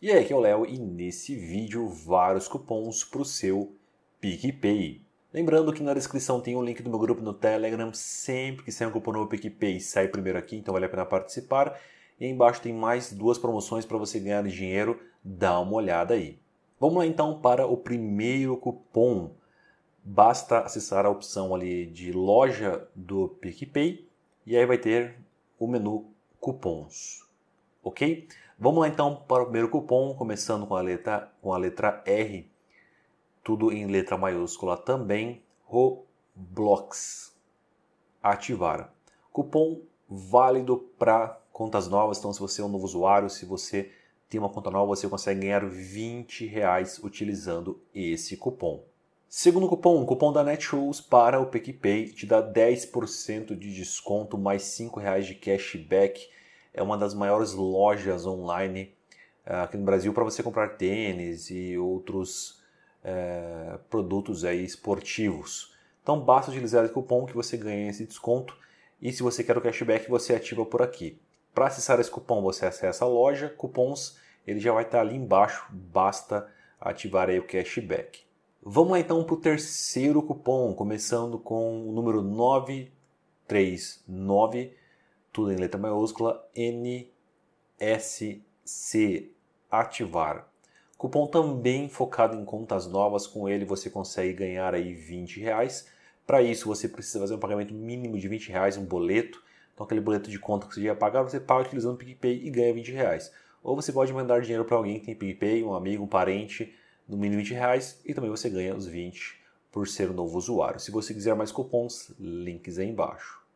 E aí, aqui é o Léo e nesse vídeo vários cupons para o seu PicPay. Lembrando que na descrição tem o um link do meu grupo no Telegram, sempre que sai um cupom novo PicPay sai primeiro aqui, então vale a pena participar. E aí embaixo tem mais duas promoções para você ganhar dinheiro, dá uma olhada aí. Vamos lá então para o primeiro cupom. Basta acessar a opção ali de loja do PicPay e aí vai ter o menu cupons, ok? Vamos lá então para o primeiro cupom, começando com a letra, com a letra R, tudo em letra maiúscula também, Roblox. Ativar. Cupom válido para contas novas, então se você é um novo usuário, se você tem uma conta nova, você consegue ganhar 20 reais utilizando esse cupom. Segundo cupom, o cupom da Netshoes para o PicPay te dá 10% de desconto mais 5 reais de cashback é uma das maiores lojas online eh, aqui no Brasil para você comprar tênis e outros eh, produtos aí esportivos. Então basta utilizar o cupom que você ganha esse desconto e se você quer o cashback você ativa por aqui. Para acessar esse cupom você acessa a loja, cupons, ele já vai estar tá ali embaixo, basta ativar aí o cashback. Vamos lá então para o terceiro cupom, começando com o número 939 tudo em letra maiúscula, NSC ativar. Cupom também focado em contas novas, com ele você consegue ganhar aí 20 reais. Para isso você precisa fazer um pagamento mínimo de 20 reais, um boleto. Então aquele boleto de conta que você ia pagar, você paga utilizando o PicPay e ganha 20 reais. Ou você pode mandar dinheiro para alguém que tem PicPay, um amigo, um parente, no mínimo 20 reais e também você ganha os 20 por ser um novo usuário. Se você quiser mais cupons, links aí embaixo.